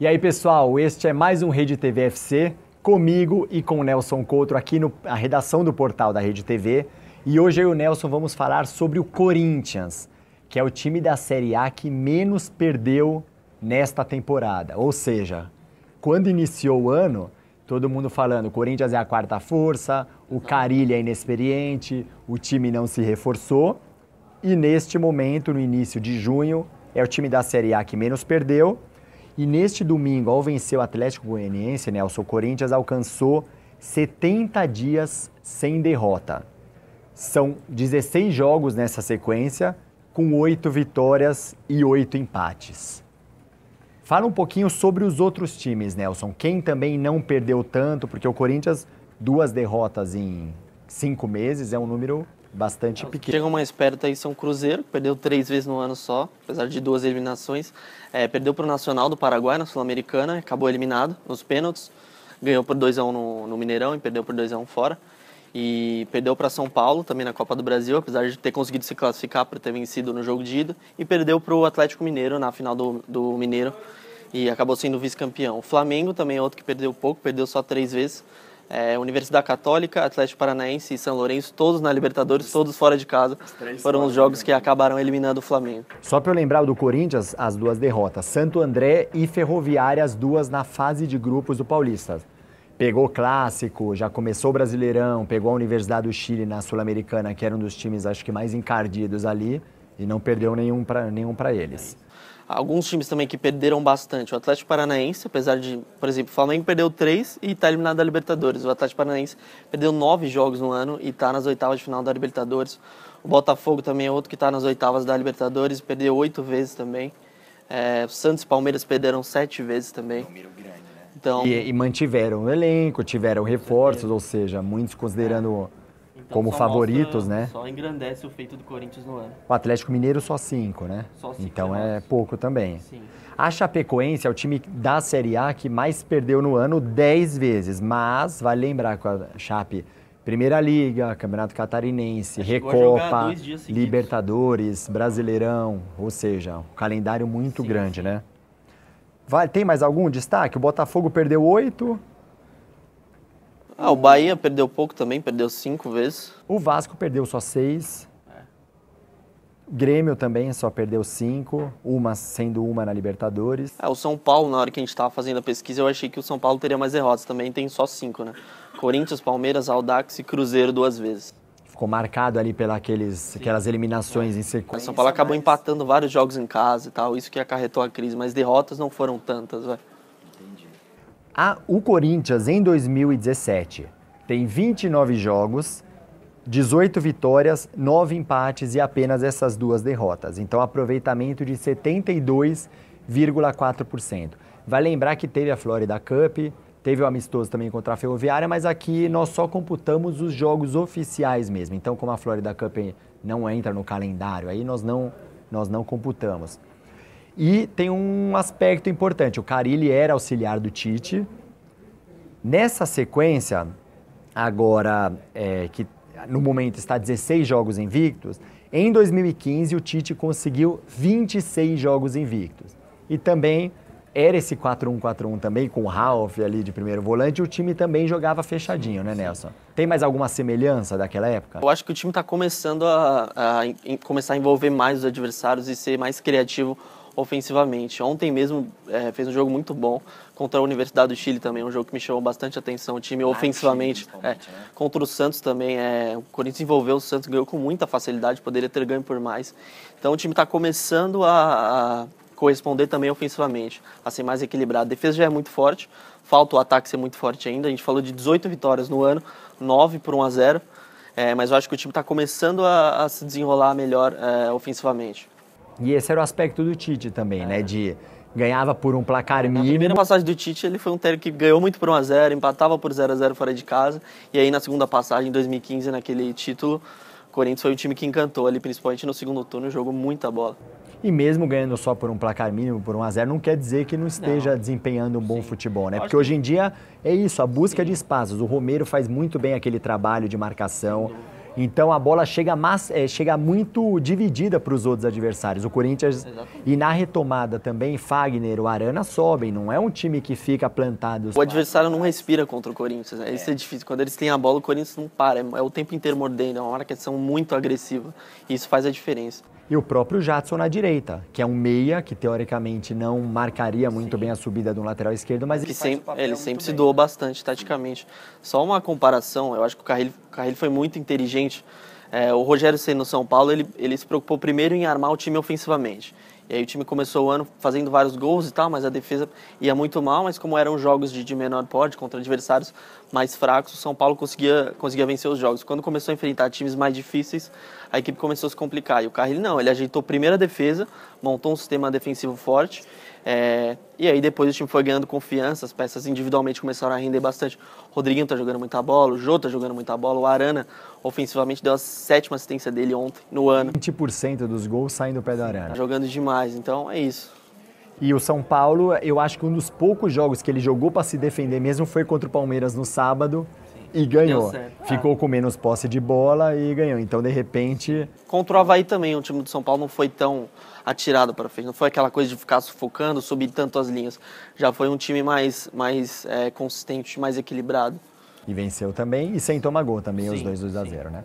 E aí, pessoal, este é mais um Rede TV FC, comigo e com o Nelson Coutro aqui na redação do portal da Rede TV. E hoje eu e o Nelson vamos falar sobre o Corinthians, que é o time da Série A que menos perdeu nesta temporada. Ou seja, quando iniciou o ano, todo mundo falando, o Corinthians é a quarta força, o Carilho é inexperiente, o time não se reforçou. E neste momento, no início de junho, é o time da Série A que menos perdeu e neste domingo, ao vencer o Atlético Goianiense, Nelson, né, o Corinthians alcançou 70 dias sem derrota. São 16 jogos nessa sequência, com 8 vitórias e 8 empates. Fala um pouquinho sobre os outros times, Nelson. Quem também não perdeu tanto, porque o Corinthians, duas derrotas em cinco meses, é um número bastante pequeno. Chega uma esperta aí, São Cruzeiro, perdeu três vezes no ano só, apesar de duas eliminações. É, perdeu para o Nacional do Paraguai, na Sul-Americana, acabou eliminado nos pênaltis. Ganhou por 2x1 um no, no, Mineirão e perdeu por 2x1 um fora. E perdeu para São Paulo, também na Copa do Brasil, apesar de ter conseguido se classificar por ter vencido no jogo de ida. E perdeu para o Atlético Mineiro na final do, do Mineiro e acabou sendo vice-campeão. O Flamengo também é outro que perdeu pouco, perdeu só três vezes é, Universidade Católica, Atlético Paranaense e São Lourenço, todos na Libertadores, todos fora de casa. foram os jogos né? que acabaram eliminando o Flamengo. Só para eu lembrar do Corinthians, as duas derrotas, Santo André e Ferroviária, as duas na fase de grupos do Paulista. Pegou clássico, já começou o Brasileirão, pegou a Universidade do Chile na Sul-Americana, que era um dos times acho que mais encardidos ali, e não perdeu nenhum para nenhum pra eles alguns times também que perderam bastante. O Atlético Paranaense, apesar de, por exemplo, o Flamengo perdeu três e está eliminado da Libertadores. O Atlético Paranaense perdeu nove jogos no ano e está nas oitavas de final da Libertadores. O Botafogo também é outro que está nas oitavas da Libertadores, perdeu oito vezes também. É, o Santos e Palmeiras perderam sete vezes também. Né? Então, e, e mantiveram o elenco, tiveram reforços, ou seja, muitos considerando então, como favoritos, mostra, né? Só engrandece o feito do Corinthians no ano. O Atlético Mineiro só cinco, né? Só cinco então é pouco também. Sim. A Chapecoense é o time da Série A que mais perdeu no ano dez vezes, mas vale lembrar que a Chape Primeira Liga, Campeonato Catarinense, é, Recopa, Libertadores, Brasileirão, ou seja, um calendário muito sim, grande, sim. né? Vai, tem mais algum destaque? O Botafogo perdeu oito, ah, o Bahia perdeu pouco também, perdeu cinco vezes. O Vasco perdeu só seis. O é. Grêmio também só perdeu cinco, uma sendo uma na Libertadores. É, o São Paulo, na hora que a gente estava fazendo a pesquisa, eu achei que o São Paulo teria mais derrotas também, tem só cinco, né? Corinthians, Palmeiras, Aldax e Cruzeiro duas vezes ficou marcado ali pelas aqueles, aquelas eliminações é. em sequência. São Paulo acabou empatando vários jogos em casa e tal, isso que acarretou a crise, mas derrotas não foram tantas, velho. A, o Corinthians, em 2017, tem 29 jogos, 18 vitórias, 9 empates e apenas essas duas derrotas. Então, aproveitamento de 72,4%. Vai lembrar que teve a Florida Cup, teve o amistoso também contra a Ferroviária, mas aqui nós só computamos os jogos oficiais mesmo. Então, como a Florida Cup não entra no calendário, aí nós não, nós não computamos. E tem um aspecto importante, o Carilli era auxiliar do Tite. Nessa sequência, agora é, que no momento está 16 jogos invictos, em 2015 o Tite conseguiu 26 jogos invictos. E também era esse 4-1-4-1 também, com o Ralf ali de primeiro volante, o time também jogava fechadinho, né, Nelson? Tem mais alguma semelhança daquela época? Eu acho que o time está começando a, a, a, começar a envolver mais os adversários e ser mais criativo ofensivamente. Ontem mesmo é, fez um jogo muito bom contra a Universidade do Chile também, um jogo que me chamou bastante atenção. O time ah, ofensivamente, Chile, é, né? contra o Santos também, é, o Corinthians envolveu o Santos, ganhou com muita facilidade, poderia ter ganho por mais. Então o time está começando a, a corresponder também ofensivamente, a ser mais equilibrado. A defesa já é muito forte, falta o ataque ser muito forte ainda. A gente falou de 18 vitórias no ano, 9 por 1 a 0. É, mas eu acho que o time está começando a, a, se desenrolar melhor é, ofensivamente. E esse era o aspecto do Tite também, né? é. né? De ganhava por um placar mínimo. Na primeira passagem do Tite, ele foi um técnico que ganhou muito por 1 a 0, empatava por 0 a 0 fora de casa, e aí na segunda passagem em 2015, naquele título, o Corinthians foi o time que encantou ali, principalmente no segundo turno, jogou muita bola. E mesmo ganhando só por um placar mínimo, por 1 a 0, não quer dizer que não esteja não. desempenhando um bom Sim. futebol, né? Porque hoje em dia é isso, a busca Sim. de espaços. O Romero faz muito bem aquele trabalho de marcação. Sim então a bola chega, mas, é, chega muito dividida para os outros adversários. O Corinthians Exatamente. e na retomada também, Fagner, o Arana sobem. Não é um time que fica plantado. O adversário não respira contra o Corinthians. Né? Isso é. é. difícil. Quando eles têm a bola, o Corinthians não para. É, é o tempo inteiro mordendo. É uma marcação muito agressiva. E isso faz a diferença. E o próprio Jadson na direita, que é um meia, que teoricamente não marcaria muito Sim. bem a subida de um lateral esquerdo, mas ele, sempre, ele sempre se bem. doou bastante taticamente. Só uma comparação, eu acho que o Carrilho, o Carrilho foi muito inteligente. É, o Rogério Senna no São Paulo, ele, ele se preocupou primeiro em armar o time ofensivamente. E aí o time começou o ano fazendo vários gols e tal, mas a defesa ia muito mal. Mas como eram jogos de, de menor porte contra adversários mais fracos, o São Paulo conseguia, conseguia vencer os jogos. Quando começou a enfrentar times mais difíceis, a equipe começou a se complicar. E o Carrilho não, ele ajeitou primeiro a defesa, montou um sistema defensivo forte. É, e aí depois o time foi ganhando confiança, as peças individualmente começaram a render bastante. O Rodriguinho está jogando muita bola, o Jô está jogando muita bola, o Arana ofensivamente deu a sétima assistência dele ontem, no ano. 20% dos gols saem do pé da Arana. Tá jogando demais então é isso. E o São Paulo, eu acho que um dos poucos jogos que ele jogou para se defender mesmo foi contra o Palmeiras no sábado Sim. e ganhou. Ficou ah. com menos posse de bola e ganhou. Então, de repente. Contra o Havaí também, o time do São Paulo não foi tão atirado para frente. Não foi aquela coisa de ficar sufocando, subir tanto as linhas. Já foi um time mais, mais é, consistente, mais equilibrado. E venceu também e sem tomar gol também, sim, os dois 2 a 0 né?